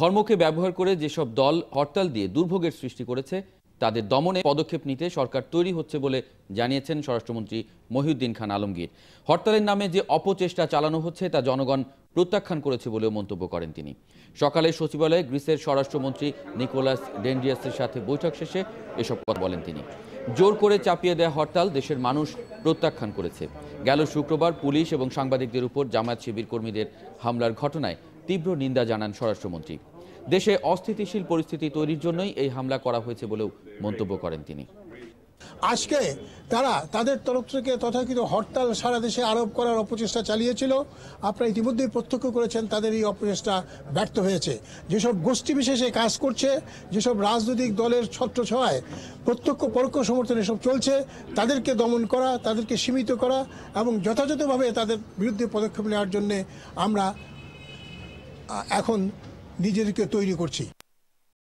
ধর্মকে ব্যবহার করে যেসব দল হরতাল দিয়ে দুর্ভোগের সৃষ্টি করেছে তাদের দমনে পদক্ষেপ নিতে সরকার তৈরি হচ্ছে বলে জানিয়েছেন স্বরাষ্ট্রমন্ত্রী মহিউদ্দিন খান আলমগীর হরতালের নামে যে অপচেষ্টা চালানো হচ্ছে তা জনগণ প্রত্যাখ্যান করেছে বলেও মন্তব্য করেন তিনি সকালে সচিবালয়ে গ্রিসের স্বরাষ্ট্রমন্ত্রী নিকোলাস ডেন্ডিয়াসের সাথে বৈঠক শেষে এসব কথা বলেন তিনি জোর করে চাপিয়ে দেয়া হরতাল দেশের মানুষ প্রত্যাখ্যান করেছে গেল শুক্রবার পুলিশ এবং সাংবাদিকদের উপর জামায়াত শিবির কর্মীদের হামলার ঘটনায় তীব্র নিন্দা জানান স্বরাষ্ট্রমন্ত্রী দেশে অস্থিতিশীল পরিস্থিতি তৈরির জন্যই এই হামলা করা হয়েছে বলেও মন্তব্য করেন তিনি আজকে তারা তাদের তরফ থেকে তথাকৃত হরতাল সারা দেশে আরোপ করার অপচেষ্টা চালিয়েছিল আপনারা ইতিমধ্যেই প্রত্যক্ষ করেছেন তাদের এই অপচেষ্টা ব্যর্থ হয়েছে যেসব গোষ্ঠী বিশেষে কাজ করছে যেসব রাজনৈতিক দলের ছয় প্রত্যক্ষ পরোক্ষ সমর্থনে সব চলছে তাদেরকে দমন করা তাদেরকে সীমিত করা এবং যথাযথভাবে তাদের বিরুদ্ধে পদক্ষেপ নেওয়ার জন্যে আমরা এখন নিজেদেরকে তৈরি করছি